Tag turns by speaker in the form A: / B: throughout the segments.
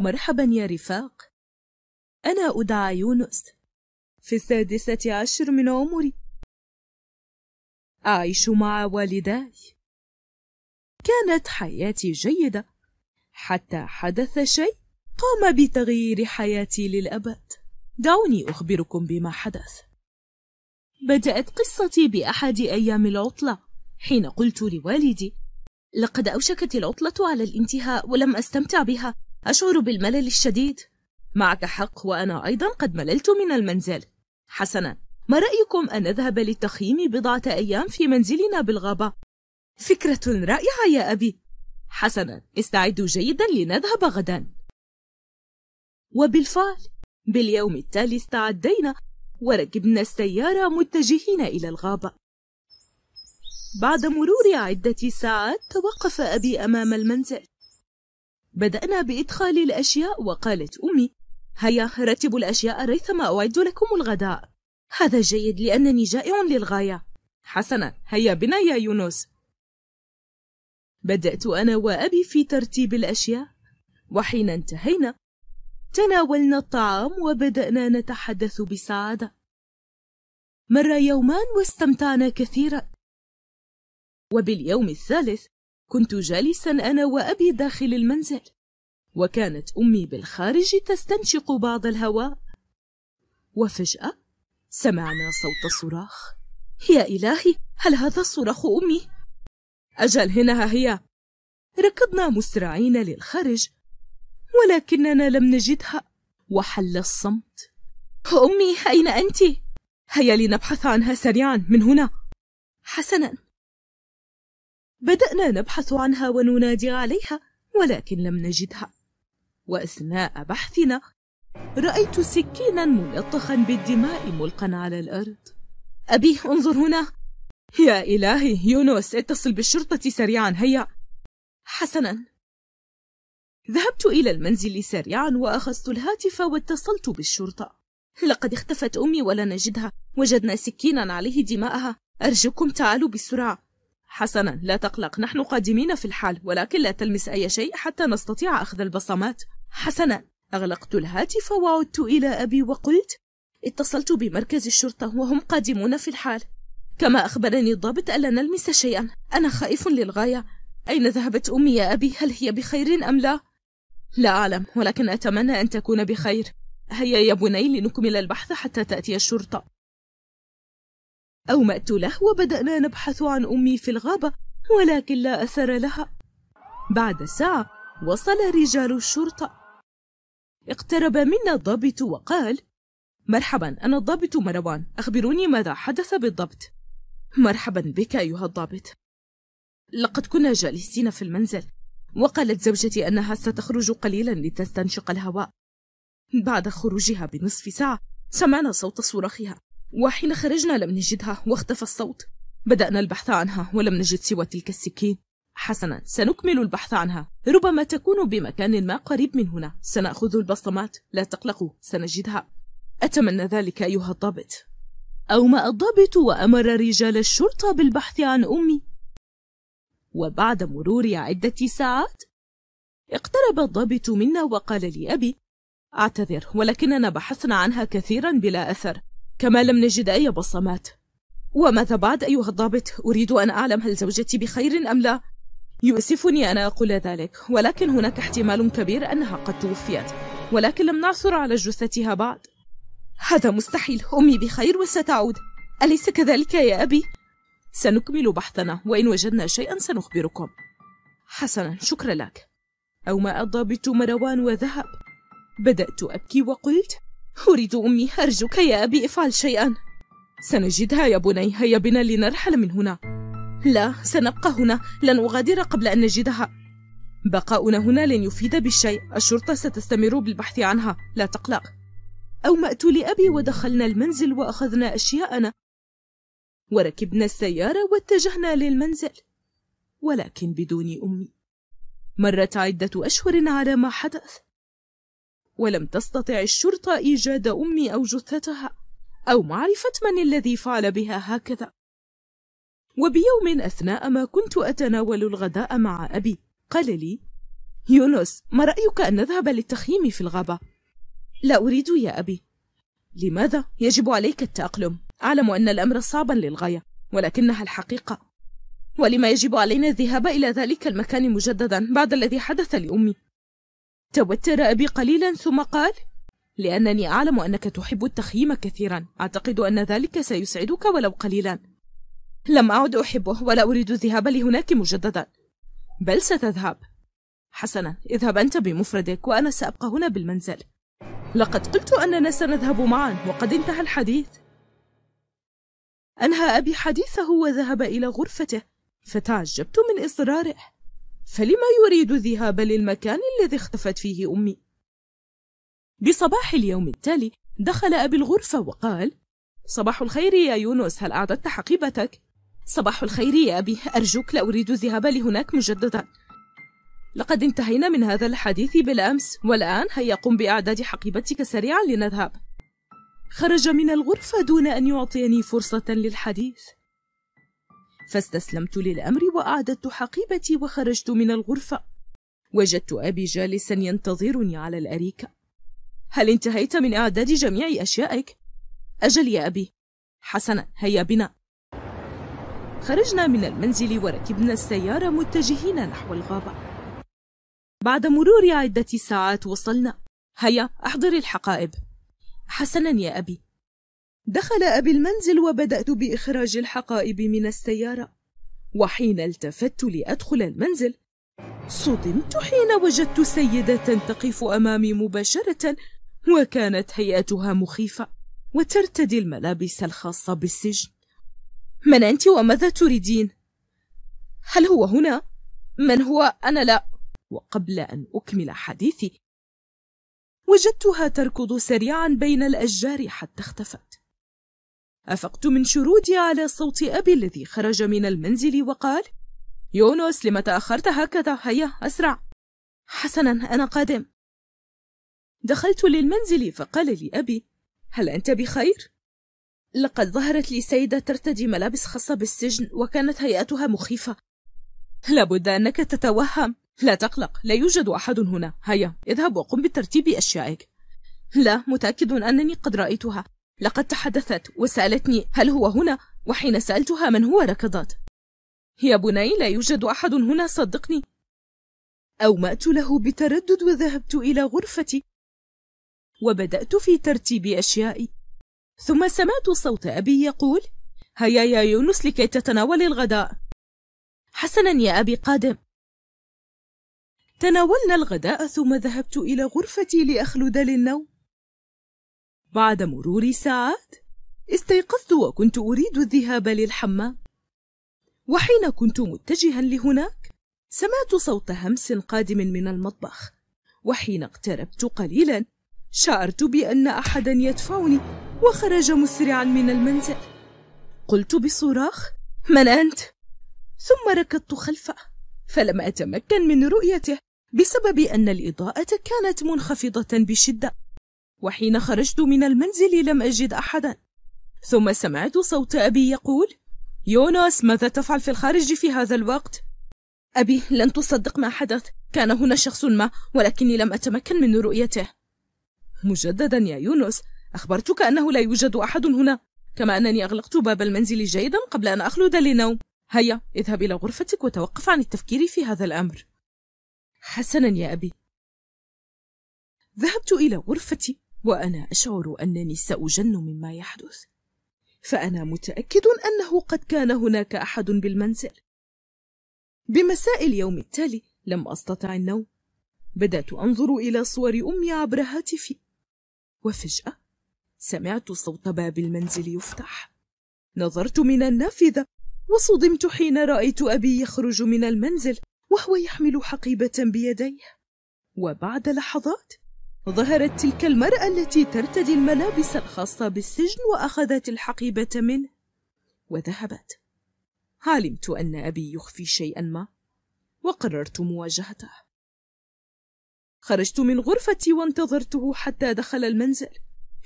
A: مرحبا يا رفاق أنا أدعى يونس في السادسة عشر من عمري أعيش مع والداي كانت حياتي جيدة حتى حدث شيء قام بتغيير حياتي للأبد دعوني أخبركم بما حدث بدأت قصتي بأحد أيام العطلة حين قلت لوالدي لقد أوشكت العطلة على الانتهاء ولم أستمتع بها أشعر بالملل الشديد معك حق وأنا أيضا قد مللت من المنزل حسنا ما رأيكم أن نذهب للتخييم بضعة أيام في منزلنا بالغابة؟ فكرة رائعة يا أبي حسنا استعدوا جيدا لنذهب غدا وبالفعل باليوم التالي استعدينا وركبنا السيارة متجهين إلى الغابة بعد مرور عدة ساعات توقف أبي أمام المنزل بدأنا بإدخال الأشياء وقالت أمي هيا رتبوا الأشياء ريثما أعد لكم الغداء هذا جيد لأنني جائع للغاية حسنا هيا بنا يا يونس بدأت أنا وأبي في ترتيب الأشياء وحين انتهينا تناولنا الطعام وبدأنا نتحدث بسعادة مر يومان واستمتعنا كثيرا وباليوم الثالث كنت جالسا أنا وأبي داخل المنزل وكانت أمي بالخارج تستنشق بعض الهواء وفجأة سمعنا صوت صراخ يا إلهي هل هذا صراخ أمي؟ أجل هنا هي ركضنا مسرعين للخارج ولكننا لم نجدها وحل الصمت أمي أين أنت؟ هيا لنبحث عنها سريعا من هنا حسنا بدأنا نبحث عنها وننادي عليها ولكن لم نجدها وأثناء بحثنا رأيت سكينا ملطخا بالدماء ملقا على الأرض أبي انظر هنا يا إلهي يونس اتصل بالشرطة سريعا هيا حسنا ذهبت إلى المنزل سريعا وأخذت الهاتف واتصلت بالشرطة لقد اختفت أمي ولا نجدها وجدنا سكينا عليه دماءها أرجوكم تعالوا بسرعة حسنا لا تقلق نحن قادمين في الحال ولكن لا تلمس أي شيء حتى نستطيع أخذ البصمات حسنا أغلقت الهاتف وعدت إلى أبي وقلت اتصلت بمركز الشرطة وهم قادمون في الحال كما أخبرني الضابط ألا نلمس شيئا أنا خائف للغاية أين ذهبت أمي يا أبي هل هي بخير أم لا؟ لا أعلم ولكن أتمنى أن تكون بخير هيا يا بني لنكمل البحث حتى تأتي الشرطة أومأت له وبدأنا نبحث عن أمي في الغابة ولكن لا أثر لها بعد ساعة وصل رجال الشرطة اقترب منا الضابط وقال مرحبا أنا الضابط مروان أخبروني ماذا حدث بالضبط مرحبا بك أيها الضابط لقد كنا جالسين في المنزل وقالت زوجتي أنها ستخرج قليلا لتستنشق الهواء بعد خروجها بنصف ساعة سمعنا صوت صراخها وحين خرجنا لم نجدها واختفى الصوت بدأنا البحث عنها ولم نجد سوى تلك السكين حسنا سنكمل البحث عنها ربما تكون بمكان ما قريب من هنا سنأخذ البصمات لا تقلقوا سنجدها أتمنى ذلك أيها الضابط أومأ الضابط وأمر رجال الشرطة بالبحث عن أمي وبعد مرور عدة ساعات اقترب الضابط منا وقال لي أبي أعتذر ولكننا بحثنا عنها كثيرا بلا أثر كما لم نجد أي بصمات وماذا بعد أيها الضابط أريد أن أعلم هل زوجتي بخير أم لا يؤسفني أن أقول ذلك ولكن هناك احتمال كبير أنها قد توفيت ولكن لم نعثر على جثتها بعد هذا مستحيل أمي بخير وستعود أليس كذلك يا أبي؟ سنكمل بحثنا وإن وجدنا شيئا سنخبركم حسنا شكرا لك أومأ الضابط مروان وذهب بدأت أبكي وقلت أريد أمي أرجوك يا أبي افعل شيئا سنجدها يا بني هيا بنا لنرحل من هنا لا سنبقى هنا لن أغادر قبل أن نجدها بقاؤنا هنا لن يفيد بشيء الشرطة ستستمر بالبحث عنها لا تقلق أومأت لأبي ودخلنا المنزل وأخذنا أشياءنا وركبنا السيارة واتجهنا للمنزل ولكن بدون أمي مرت عدة أشهر على ما حدث ولم تستطع الشرطة إيجاد أمي أو جثتها أو معرفة من الذي فعل بها هكذا وبيوم أثناء ما كنت أتناول الغداء مع أبي قال لي يونس ما رأيك أن نذهب للتخييم في الغابة؟ لا أريد يا أبي لماذا؟ يجب عليك التأقلم أعلم أن الأمر صعبا للغاية ولكنها الحقيقة ولما يجب علينا الذهاب إلى ذلك المكان مجددا بعد الذي حدث لأمي توتر أبي قليلا ثم قال لأنني أعلم أنك تحب التخييم كثيرا أعتقد أن ذلك سيسعدك ولو قليلا لم أعد أحبه ولا أريد الذهاب لهناك مجددا بل ستذهب حسنا اذهب أنت بمفردك وأنا سأبقى هنا بالمنزل لقد قلت أننا سنذهب معا وقد انتهى الحديث أنهى أبي حديثه وذهب إلى غرفته فتعجبت من إصراره فلما يريد الذهاب للمكان الذي اختفت فيه أمي؟ بصباح اليوم التالي دخل أبي الغرفة وقال صباح الخير يا يونس هل أعددت حقيبتك؟ صباح الخير يا أبي أرجوك لا أريد الذهاب لهناك مجددا لقد انتهينا من هذا الحديث بالأمس والآن هيا قم بإعداد حقيبتك سريعا لنذهب خرج من الغرفة دون أن يعطيني فرصة للحديث فاستسلمت للأمر وأعددت حقيبتي وخرجت من الغرفة وجدت أبي جالسا ينتظرني على الأريكة هل انتهيت من إعداد جميع أشيائك؟ أجل يا أبي حسنا هيا بنا خرجنا من المنزل وركبنا السيارة متجهين نحو الغابة بعد مرور عدة ساعات وصلنا هيا أحضر الحقائب حسنا يا أبي دخل أبي المنزل وبدأت بإخراج الحقائب من السيارة وحين التفت لأدخل المنزل صدمت حين وجدت سيدة تقف أمامي مباشرة وكانت هيئتها مخيفة وترتدي الملابس الخاصة بالسجن من أنت وماذا تريدين؟ هل هو هنا؟ من هو؟ أنا لا وقبل أن أكمل حديثي وجدتها تركض سريعا بين الأشجار حتى اختفت أفقت من شرودي على صوت أبي الذي خرج من المنزل وقال يونس لم تأخرت هكذا هيا أسرع حسنا أنا قادم دخلت للمنزل فقال لي أبي هل أنت بخير؟ لقد ظهرت لي سيدة ترتدي ملابس خاصة بالسجن وكانت هيئتها مخيفة لابد أنك تتوهم لا تقلق لا يوجد أحد هنا هيا اذهب وقم بترتيب أشيائك لا متأكد أنني قد رأيتها لقد تحدثت وسألتني هل هو هنا وحين سألتها من هو ركضت يا بني لا يوجد أحد هنا صدقني أومأت له بتردد وذهبت إلى غرفتي وبدأت في ترتيب أشيائي ثم سمعت صوت أبي يقول هيا يا يونس لكي تتناول الغداء حسنا يا أبي قادم تناولنا الغداء ثم ذهبت إلى غرفتي لأخلد للنوم بعد مرور ساعات استيقظت وكنت أريد الذهاب للحمام وحين كنت متجها لهناك سمعت صوت همس قادم من المطبخ وحين اقتربت قليلا شعرت بأن أحدا يدفعني وخرج مسرعا من المنزل قلت بصراخ من أنت؟ ثم ركضت خلفه فلم أتمكن من رؤيته بسبب أن الإضاءة كانت منخفضة بشدة وحين خرجت من المنزل لم أجد أحدا ثم سمعت صوت أبي يقول يونس ماذا تفعل في الخارج في هذا الوقت؟ أبي لن تصدق ما حدث كان هنا شخص ما ولكني لم أتمكن من رؤيته مجددا يا يونس أخبرتك أنه لا يوجد أحد هنا كما أنني أغلقت باب المنزل جيدا قبل أن أخلد للنوم هيا اذهب إلى غرفتك وتوقف عن التفكير في هذا الأمر حسنا يا أبي ذهبت إلى غرفتي وأنا أشعر أنني سأجن مما يحدث فأنا متأكد أنه قد كان هناك أحد بالمنزل بمساء اليوم التالي لم أستطع النوم بدأت أنظر إلى صور أمي عبر هاتفي وفجأة سمعت صوت باب المنزل يفتح نظرت من النافذة وصدمت حين رأيت أبي يخرج من المنزل وهو يحمل حقيبة بيديه وبعد لحظات ظهرت تلك المرأة التي ترتدي الملابس الخاصة بالسجن وأخذت الحقيبة منه وذهبت علمت أن أبي يخفي شيئا ما وقررت مواجهته خرجت من غرفتي وانتظرته حتى دخل المنزل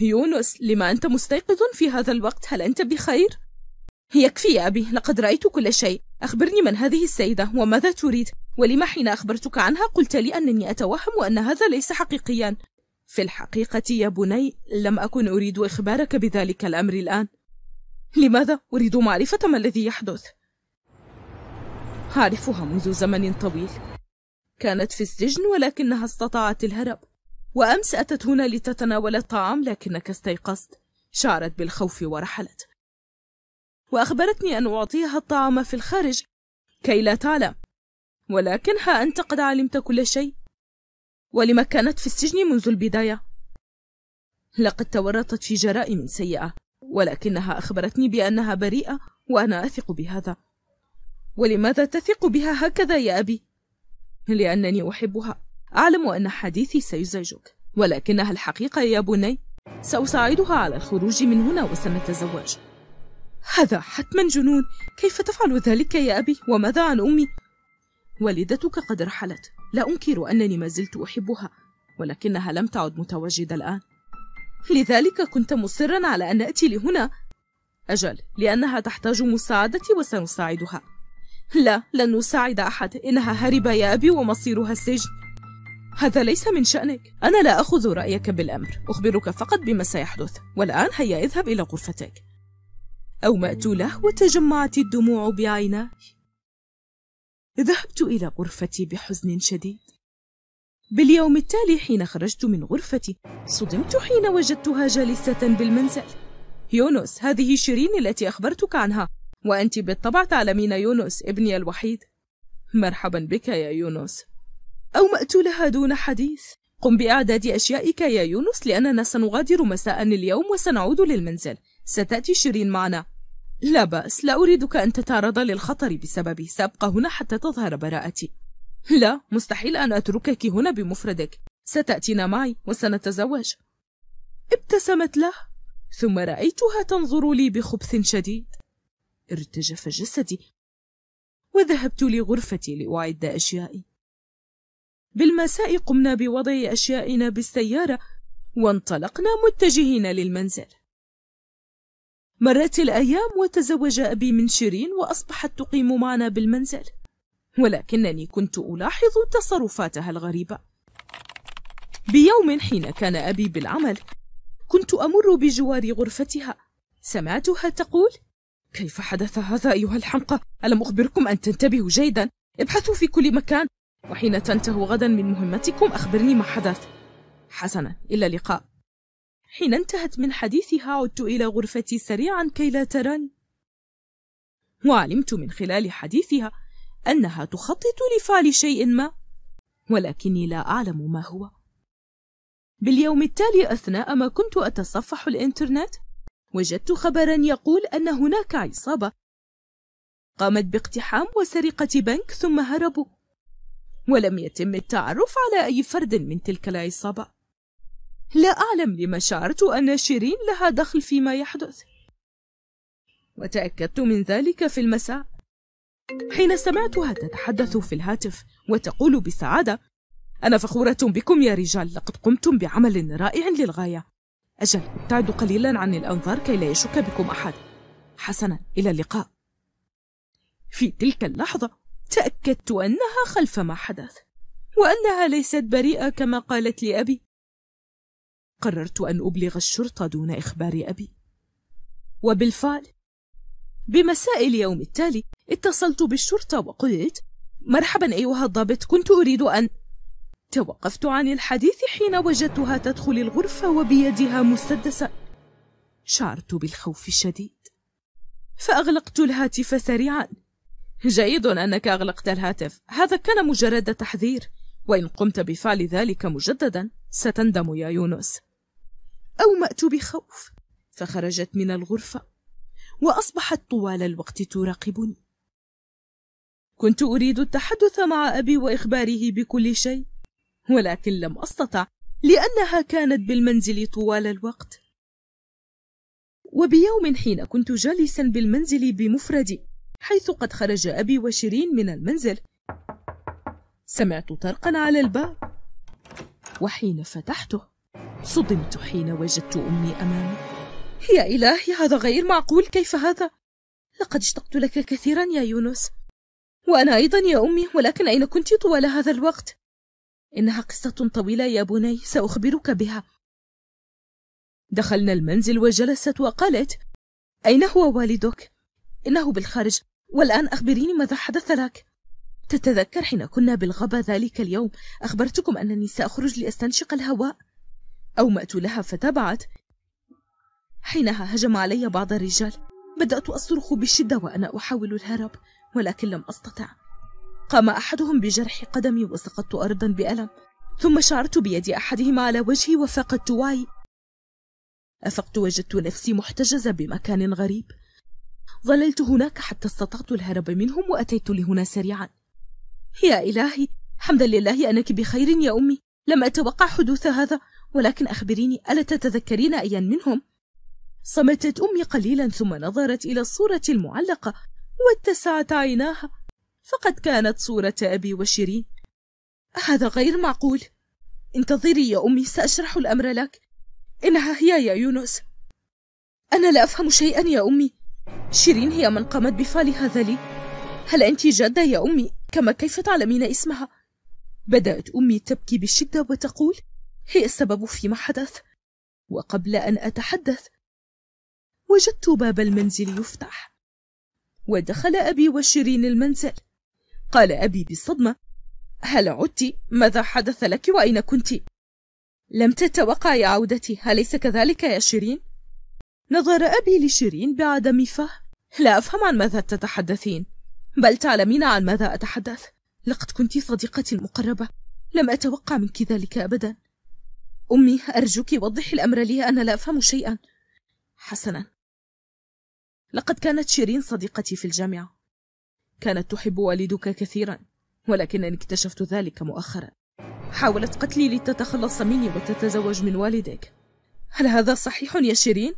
A: يونس لما أنت مستيقظ في هذا الوقت هل أنت بخير؟ يكفي يا أبي لقد رأيت كل شيء أخبرني من هذه السيدة وماذا تريد ولما حين أخبرتك عنها قلت لي أنني أتوهم وأن هذا ليس حقيقيا في الحقيقة يا بني لم أكن أريد إخبارك بذلك الأمر الآن لماذا أريد معرفة ما الذي يحدث؟ أعرفها منذ زمن طويل كانت في السجن ولكنها استطاعت الهرب وأمس أتت هنا لتتناول الطعام لكنك استيقظت شعرت بالخوف ورحلت وأخبرتني أن أعطيها الطعام في الخارج كي لا تعلم ولكن ها أنت قد علمت كل شيء ولما كانت في السجن منذ البداية لقد تورطت في جرائم سيئة ولكنها أخبرتني بأنها بريئة وأنا أثق بهذا ولماذا تثق بها هكذا يا أبي؟ لأنني أحبها أعلم أن حديثي سيزعجك ولكنها الحقيقة يا بني سأساعدها على الخروج من هنا وسنتزوج هذا حتما جنون كيف تفعل ذلك يا أبي وماذا عن أمي والدتك قد رحلت لا أنكر أنني ما زلت أحبها ولكنها لم تعد متواجدة الآن لذلك كنت مصرا على أن أتي لهنا أجل لأنها تحتاج مساعدتي وسنساعدها لا لن نساعد أحد إنها هرب يا أبي ومصيرها السجن هذا ليس من شأنك أنا لا أخذ رأيك بالأمر أخبرك فقط بما سيحدث والآن هيا اذهب إلى غرفتك أو مأت له وتجمعت الدموع بعيناه ذهبت إلى غرفتي بحزن شديد باليوم التالي حين خرجت من غرفتي صدمت حين وجدتها جالسة بالمنزل يونس هذه شيرين التي أخبرتك عنها وأنت بالطبع تعلمين يونس ابني الوحيد مرحبا بك يا يونس أومأت لها دون حديث قم بإعداد أشيائك يا يونس لأننا سنغادر مساء اليوم وسنعود للمنزل ستأتي شيرين معنا لا بأس لا أريدك أن تتعرض للخطر بسببي سأبقى هنا حتى تظهر براءتي لا مستحيل أن أتركك هنا بمفردك ستأتينا معي وسنتزوج ابتسمت له ثم رأيتها تنظر لي بخبث شديد ارتجف جسدي وذهبت لغرفتي لأعد أشيائي بالمساء قمنا بوضع أشيائنا بالسيارة وانطلقنا متجهين للمنزل مرت الأيام وتزوج أبي من شيرين وأصبحت تقيم معنا بالمنزل ولكنني كنت ألاحظ تصرفاتها الغريبة بيوم حين كان أبي بالعمل كنت أمر بجوار غرفتها سمعتها تقول كيف حدث هذا أيها الحمقى ألم أخبركم أن تنتبهوا جيدا ابحثوا في كل مكان وحين تنتهوا غدا من مهمتكم أخبرني ما حدث حسنا إلى اللقاء حين انتهت من حديثها عدت إلى غرفتي سريعا كي لا تراني وعلمت من خلال حديثها أنها تخطط لفعل شيء ما ولكني لا أعلم ما هو باليوم التالي أثناء ما كنت أتصفح الإنترنت وجدت خبرا يقول أن هناك عصابة قامت باقتحام وسرقة بنك ثم هربوا ولم يتم التعرف على أي فرد من تلك العصابة لا أعلم لما شعرت أن شيرين لها دخل فيما يحدث وتأكدت من ذلك في المساء حين سمعتها تتحدث في الهاتف وتقول بسعادة أنا فخورة بكم يا رجال لقد قمتم بعمل رائع للغاية أجل ابتعدوا قليلا عن الأنظار كي لا يشك بكم أحد حسنا إلى اللقاء في تلك اللحظة تأكدت أنها خلف ما حدث وأنها ليست بريئة كما قالت لي أبي قررت أن أبلغ الشرطة دون إخبار أبي وبالفعل بمساء اليوم التالي اتصلت بالشرطة وقلت مرحبا أيها الضابط كنت أريد أن توقفت عن الحديث حين وجدتها تدخل الغرفة وبيدها مسدسا شعرت بالخوف الشديد فأغلقت الهاتف سريعا جيد أنك أغلقت الهاتف هذا كان مجرد تحذير وإن قمت بفعل ذلك مجددا ستندم يا يونس أومأت بخوف فخرجت من الغرفة وأصبحت طوال الوقت تراقبني كنت أريد التحدث مع أبي وإخباره بكل شيء ولكن لم أستطع لأنها كانت بالمنزل طوال الوقت وبيوم حين كنت جالسا بالمنزل بمفردي حيث قد خرج أبي وشيرين من المنزل سمعت طرقا على الباب وحين فتحته صدمت حين وجدت أمي أمامي يا إلهي هذا غير معقول كيف هذا؟ لقد اشتقت لك كثيرا يا يونس وأنا أيضا يا أمي ولكن أين كنت طوال هذا الوقت؟ إنها قصة طويلة يا بني سأخبرك بها دخلنا المنزل وجلست وقالت أين هو والدك؟ إنه بالخارج والآن أخبريني ماذا حدث لك تتذكر حين كنا بالغابة ذلك اليوم أخبرتكم أنني سأخرج لأستنشق الهواء أومأت لها فتابعت حينها هجم علي بعض الرجال بدأت أصرخ بشدة وأنا أحاول الهرب ولكن لم أستطع قام أحدهم بجرح قدمي وسقطت أرضا بألم ثم شعرت بيد أحدهم على وجهي وفقدت وعي أفقت وجدت نفسي محتجزة بمكان غريب ظللت هناك حتى استطعت الهرب منهم وأتيت لهنا سريعا يا إلهي حمدا لله أنك بخير يا أمي لم أتوقع حدوث هذا ولكن أخبريني ألا تتذكرين أيا منهم؟ صمتت أمي قليلا ثم نظرت إلى الصورة المعلقة واتسعت عيناها فقد كانت صورة أبي وشيرين هذا غير معقول انتظري يا أمي سأشرح الأمر لك إنها هي يا يونس أنا لا أفهم شيئا يا أمي شيرين هي من قامت بفعل هذا لي هل أنت جادة يا أمي كما كيف تعلمين اسمها بدأت أمي تبكي بشدة وتقول هي السبب فيما حدث وقبل ان اتحدث وجدت باب المنزل يفتح ودخل ابي وشيرين المنزل قال ابي بصدمه هل عدت ماذا حدث لك واين كنت لم تتوقعي عودتي اليس كذلك يا شيرين نظر ابي لشيرين بعدم فهم لا افهم عن ماذا تتحدثين بل تعلمين عن ماذا اتحدث لقد كنت صديقتي المقربه لم اتوقع منك ذلك ابدا أمي أرجوك وضحي الأمر لي أنا لا أفهم شيئا حسنا لقد كانت شيرين صديقتي في الجامعة كانت تحب والدك كثيرا ولكنني اكتشفت ذلك مؤخرا حاولت قتلي لتتخلص مني وتتزوج من والدك هل هذا صحيح يا شيرين؟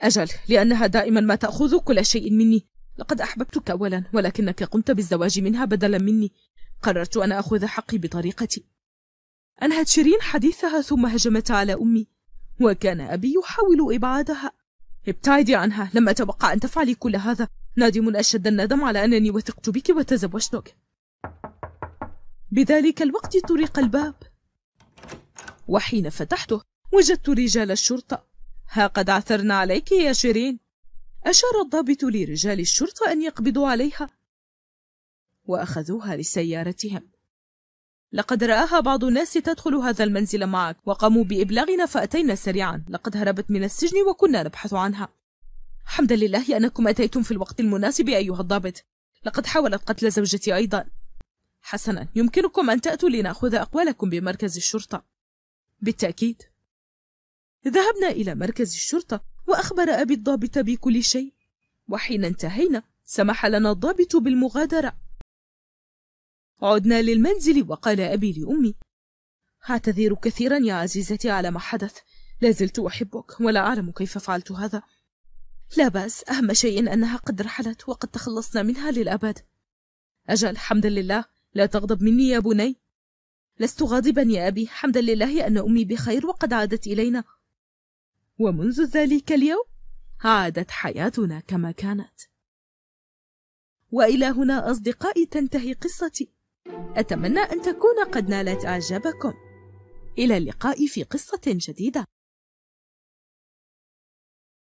A: أجل لأنها دائما ما تأخذ كل شيء مني لقد أحببتك أولا ولكنك قمت بالزواج منها بدلا مني قررت أن أخذ حقي بطريقتي أنهت شيرين حديثها ثم هجمت على أمي وكان أبي يحاول إبعادها ابتعدي عنها لم أتوقع أن تفعلي كل هذا نادم أشد الندم على أنني وثقت بك وتزوجتك بذلك الوقت طرق الباب وحين فتحته وجدت رجال الشرطة ها قد عثرنا عليك يا شيرين أشار الضابط لرجال الشرطة أن يقبضوا عليها وأخذوها لسيارتهم لقد رآها بعض الناس تدخل هذا المنزل معك وقاموا بإبلاغنا فأتينا سريعا لقد هربت من السجن وكنا نبحث عنها حمدا لله أنكم أتيتم في الوقت المناسب أيها الضابط لقد حاولت قتل زوجتي أيضا حسنا يمكنكم أن تأتوا لنأخذ أقوالكم بمركز الشرطة بالتأكيد ذهبنا إلى مركز الشرطة وأخبر أبي الضابط بكل شيء وحين انتهينا سمح لنا الضابط بالمغادرة عدنا للمنزل وقال أبي لأمي أعتذر كثيرا يا عزيزتي على ما حدث لا زلت أحبك ولا أعلم كيف فعلت هذا لا بأس أهم شيء أنها قد رحلت وقد تخلصنا منها للأبد أجل حمدا لله لا تغضب مني يا بني لست غاضبا يا أبي حمدا لله أن أمي بخير وقد عادت إلينا ومنذ ذلك اليوم عادت حياتنا كما كانت وإلى هنا أصدقائي تنتهي قصتي أتمنى أن تكون قد نالت إعجابكم إلى اللقاء في قصة جديدة